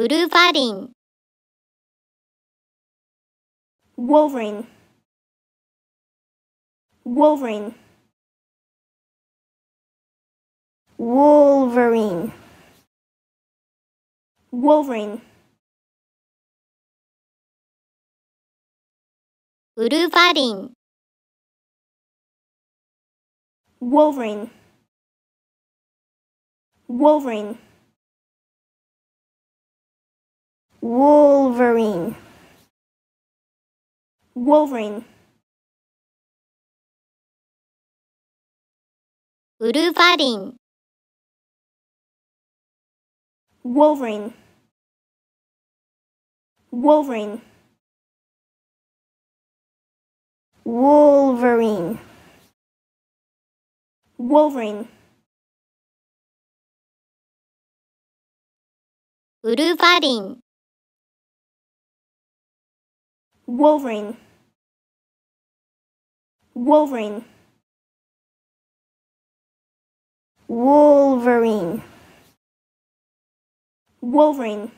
Wolverine Wolverine Wolverine Wolverine Wolverine Wolverine Wolverine Wolverine Wolverine. Wolverine. Wolverine. Wolverine. Wolverine. Wolverine. Wolverine. Wolverine. Wolverine. Wolverine. Wolverine. Wolverine.